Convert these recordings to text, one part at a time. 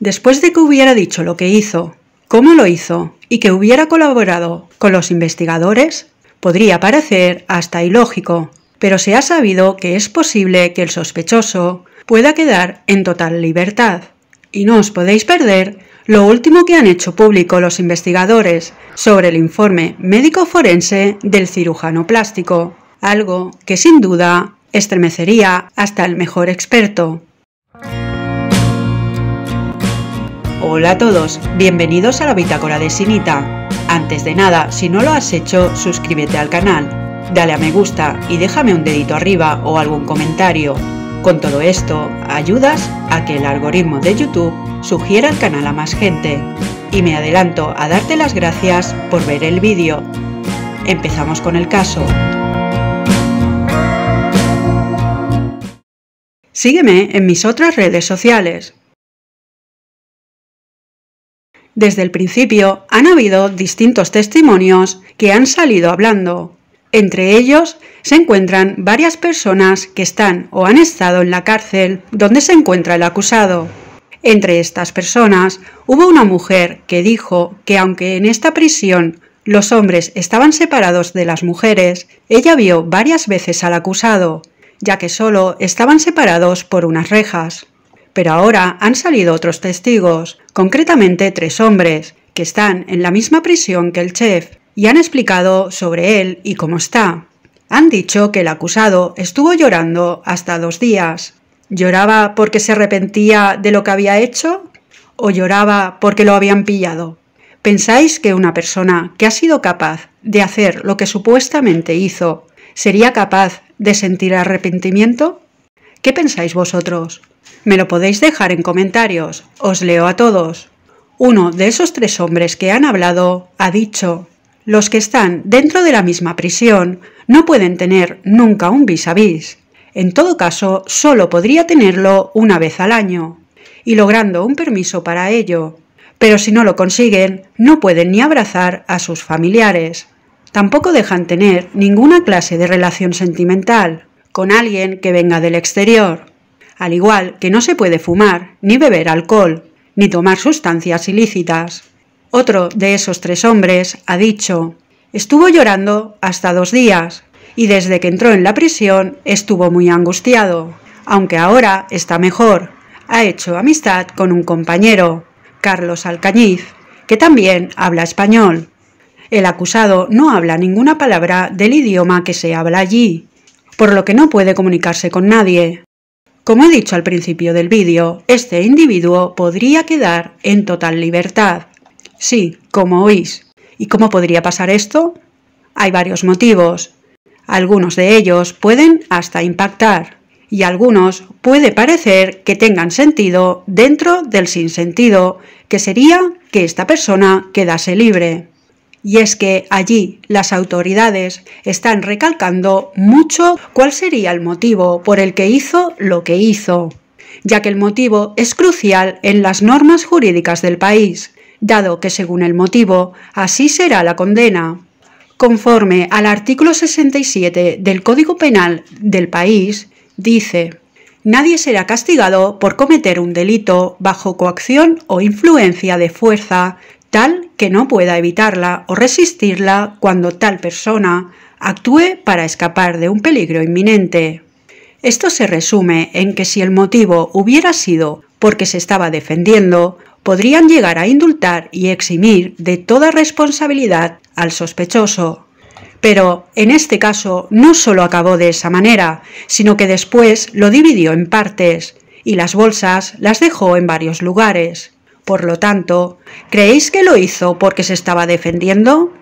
Después de que hubiera dicho lo que hizo, cómo lo hizo y que hubiera colaborado con los investigadores, podría parecer hasta ilógico, pero se ha sabido que es posible que el sospechoso pueda quedar en total libertad. Y no os podéis perder lo último que han hecho público los investigadores sobre el informe médico forense del cirujano plástico, algo que sin duda estremecería hasta el mejor experto. Hola a todos, bienvenidos a la Bitácora de Sinita. Antes de nada, si no lo has hecho, suscríbete al canal, dale a me gusta y déjame un dedito arriba o algún comentario. Con todo esto, ayudas a que el algoritmo de YouTube sugiera el canal a más gente. Y me adelanto a darte las gracias por ver el vídeo. Empezamos con el caso. Sígueme en mis otras redes sociales. Desde el principio han habido distintos testimonios que han salido hablando. Entre ellos se encuentran varias personas que están o han estado en la cárcel donde se encuentra el acusado. Entre estas personas hubo una mujer que dijo que aunque en esta prisión los hombres estaban separados de las mujeres, ella vio varias veces al acusado, ya que solo estaban separados por unas rejas pero ahora han salido otros testigos, concretamente tres hombres, que están en la misma prisión que el chef, y han explicado sobre él y cómo está. Han dicho que el acusado estuvo llorando hasta dos días. ¿Lloraba porque se arrepentía de lo que había hecho? ¿O lloraba porque lo habían pillado? ¿Pensáis que una persona que ha sido capaz de hacer lo que supuestamente hizo sería capaz de sentir arrepentimiento? ¿Qué pensáis vosotros? Me lo podéis dejar en comentarios. Os leo a todos. Uno de esos tres hombres que han hablado ha dicho, los que están dentro de la misma prisión no pueden tener nunca un vis a vis. En todo caso, solo podría tenerlo una vez al año, y logrando un permiso para ello. Pero si no lo consiguen, no pueden ni abrazar a sus familiares. Tampoco dejan tener ninguna clase de relación sentimental con alguien que venga del exterior, al igual que no se puede fumar, ni beber alcohol, ni tomar sustancias ilícitas. Otro de esos tres hombres ha dicho, estuvo llorando hasta dos días, y desde que entró en la prisión estuvo muy angustiado, aunque ahora está mejor. Ha hecho amistad con un compañero, Carlos Alcañiz, que también habla español. El acusado no habla ninguna palabra del idioma que se habla allí, por lo que no puede comunicarse con nadie. Como he dicho al principio del vídeo, este individuo podría quedar en total libertad. Sí, como oís. ¿Y cómo podría pasar esto? Hay varios motivos. Algunos de ellos pueden hasta impactar y algunos puede parecer que tengan sentido dentro del sinsentido, que sería que esta persona quedase libre y es que allí las autoridades están recalcando mucho cuál sería el motivo por el que hizo lo que hizo, ya que el motivo es crucial en las normas jurídicas del país, dado que según el motivo, así será la condena. Conforme al artículo 67 del Código Penal del país, dice, Nadie será castigado por cometer un delito bajo coacción o influencia de fuerza, tal que no pueda evitarla o resistirla cuando tal persona actúe para escapar de un peligro inminente. Esto se resume en que si el motivo hubiera sido porque se estaba defendiendo, podrían llegar a indultar y eximir de toda responsabilidad al sospechoso. Pero en este caso no solo acabó de esa manera, sino que después lo dividió en partes y las bolsas las dejó en varios lugares. Por lo tanto, ¿creéis que lo hizo porque se estaba defendiendo?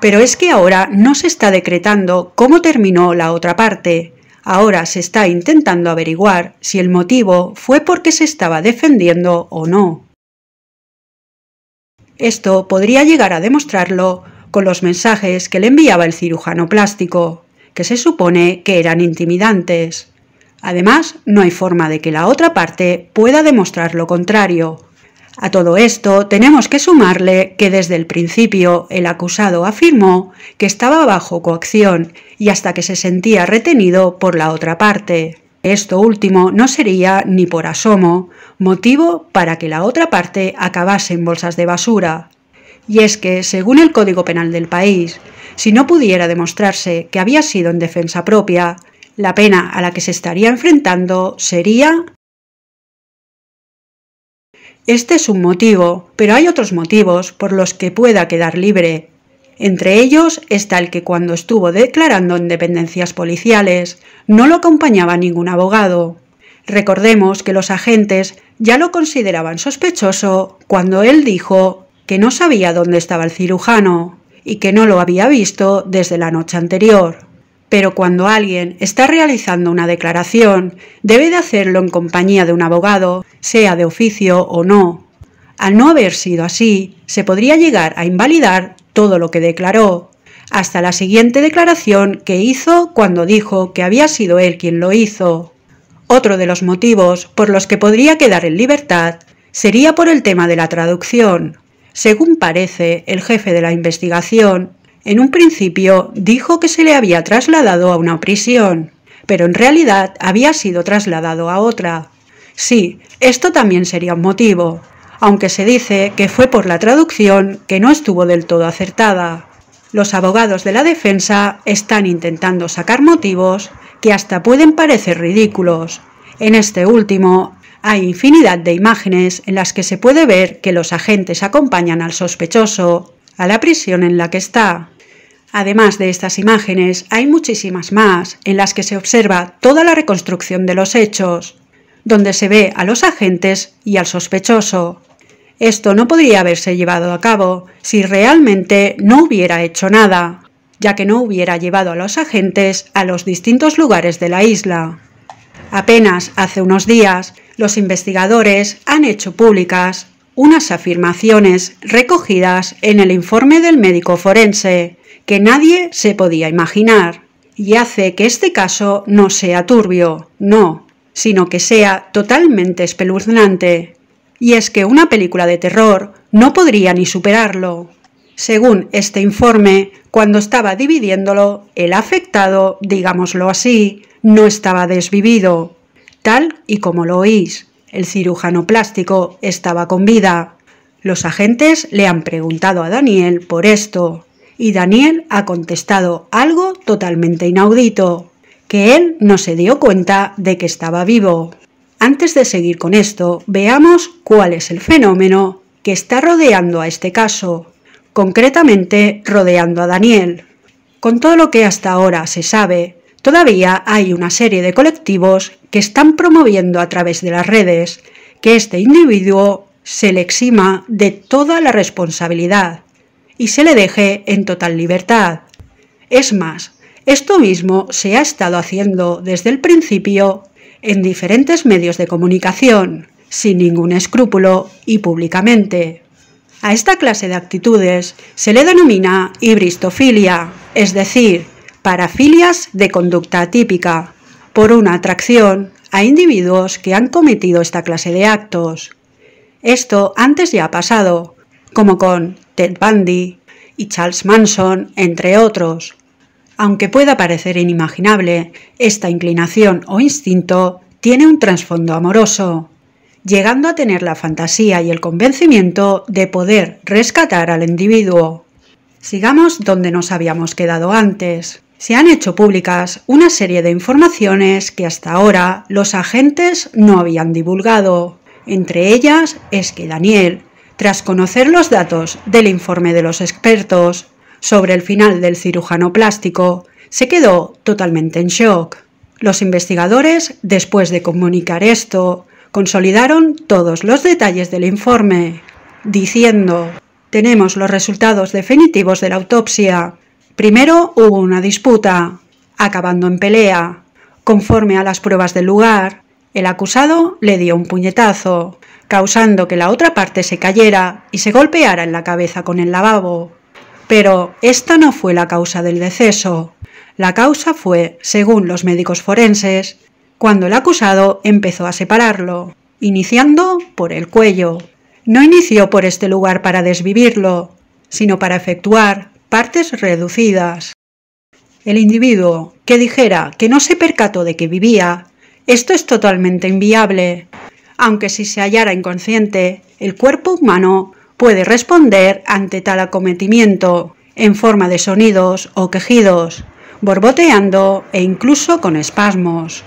Pero es que ahora no se está decretando cómo terminó la otra parte. Ahora se está intentando averiguar si el motivo fue porque se estaba defendiendo o no. Esto podría llegar a demostrarlo con los mensajes que le enviaba el cirujano plástico, que se supone que eran intimidantes. Además, no hay forma de que la otra parte pueda demostrar lo contrario, a todo esto tenemos que sumarle que desde el principio el acusado afirmó que estaba bajo coacción y hasta que se sentía retenido por la otra parte. Esto último no sería, ni por asomo, motivo para que la otra parte acabase en bolsas de basura. Y es que, según el Código Penal del país, si no pudiera demostrarse que había sido en defensa propia, la pena a la que se estaría enfrentando sería este es un motivo, pero hay otros motivos por los que pueda quedar libre. Entre ellos está el que cuando estuvo declarando independencias policiales no lo acompañaba ningún abogado. Recordemos que los agentes ya lo consideraban sospechoso cuando él dijo que no sabía dónde estaba el cirujano y que no lo había visto desde la noche anterior pero cuando alguien está realizando una declaración, debe de hacerlo en compañía de un abogado, sea de oficio o no. Al no haber sido así, se podría llegar a invalidar todo lo que declaró, hasta la siguiente declaración que hizo cuando dijo que había sido él quien lo hizo. Otro de los motivos por los que podría quedar en libertad sería por el tema de la traducción. Según parece, el jefe de la investigación en un principio dijo que se le había trasladado a una prisión, pero en realidad había sido trasladado a otra. Sí, esto también sería un motivo, aunque se dice que fue por la traducción que no estuvo del todo acertada. Los abogados de la defensa están intentando sacar motivos que hasta pueden parecer ridículos. En este último hay infinidad de imágenes en las que se puede ver que los agentes acompañan al sospechoso a la prisión en la que está. Además de estas imágenes, hay muchísimas más en las que se observa toda la reconstrucción de los hechos, donde se ve a los agentes y al sospechoso. Esto no podría haberse llevado a cabo si realmente no hubiera hecho nada, ya que no hubiera llevado a los agentes a los distintos lugares de la isla. Apenas hace unos días, los investigadores han hecho públicas unas afirmaciones recogidas en el informe del médico forense que nadie se podía imaginar y hace que este caso no sea turbio, no, sino que sea totalmente espeluznante. Y es que una película de terror no podría ni superarlo. Según este informe, cuando estaba dividiéndolo, el afectado, digámoslo así, no estaba desvivido, tal y como lo oís. El cirujano plástico estaba con vida. Los agentes le han preguntado a Daniel por esto y Daniel ha contestado algo totalmente inaudito, que él no se dio cuenta de que estaba vivo. Antes de seguir con esto, veamos cuál es el fenómeno que está rodeando a este caso, concretamente rodeando a Daniel. Con todo lo que hasta ahora se sabe, todavía hay una serie de colectivos que están promoviendo a través de las redes que este individuo se le exima de toda la responsabilidad y se le deje en total libertad. Es más, esto mismo se ha estado haciendo desde el principio en diferentes medios de comunicación, sin ningún escrúpulo y públicamente. A esta clase de actitudes se le denomina ibristofilia, es decir, parafilias de conducta atípica, por una atracción a individuos que han cometido esta clase de actos. Esto antes ya ha pasado, como con Ted Bundy y Charles Manson, entre otros. Aunque pueda parecer inimaginable, esta inclinación o instinto tiene un trasfondo amoroso, llegando a tener la fantasía y el convencimiento de poder rescatar al individuo. Sigamos donde nos habíamos quedado antes se han hecho públicas una serie de informaciones que hasta ahora los agentes no habían divulgado. Entre ellas es que Daniel, tras conocer los datos del informe de los expertos sobre el final del cirujano plástico, se quedó totalmente en shock. Los investigadores, después de comunicar esto, consolidaron todos los detalles del informe, diciendo, tenemos los resultados definitivos de la autopsia, Primero hubo una disputa, acabando en pelea. Conforme a las pruebas del lugar, el acusado le dio un puñetazo, causando que la otra parte se cayera y se golpeara en la cabeza con el lavabo. Pero esta no fue la causa del deceso. La causa fue, según los médicos forenses, cuando el acusado empezó a separarlo, iniciando por el cuello. No inició por este lugar para desvivirlo, sino para efectuar partes reducidas. El individuo que dijera que no se percató de que vivía, esto es totalmente inviable, aunque si se hallara inconsciente, el cuerpo humano puede responder ante tal acometimiento en forma de sonidos o quejidos, borboteando e incluso con espasmos.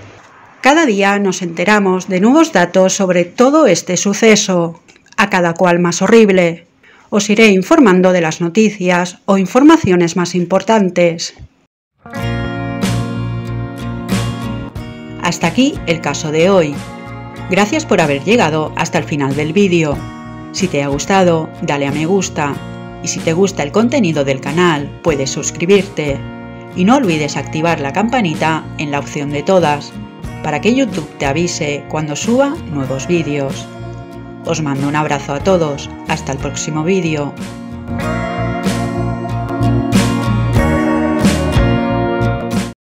Cada día nos enteramos de nuevos datos sobre todo este suceso, a cada cual más horrible, os iré informando de las noticias o informaciones más importantes. Hasta aquí el caso de hoy. Gracias por haber llegado hasta el final del vídeo. Si te ha gustado, dale a me gusta. Y si te gusta el contenido del canal, puedes suscribirte. Y no olvides activar la campanita en la opción de todas, para que YouTube te avise cuando suba nuevos vídeos. Os mando un abrazo a todos. Hasta el próximo vídeo.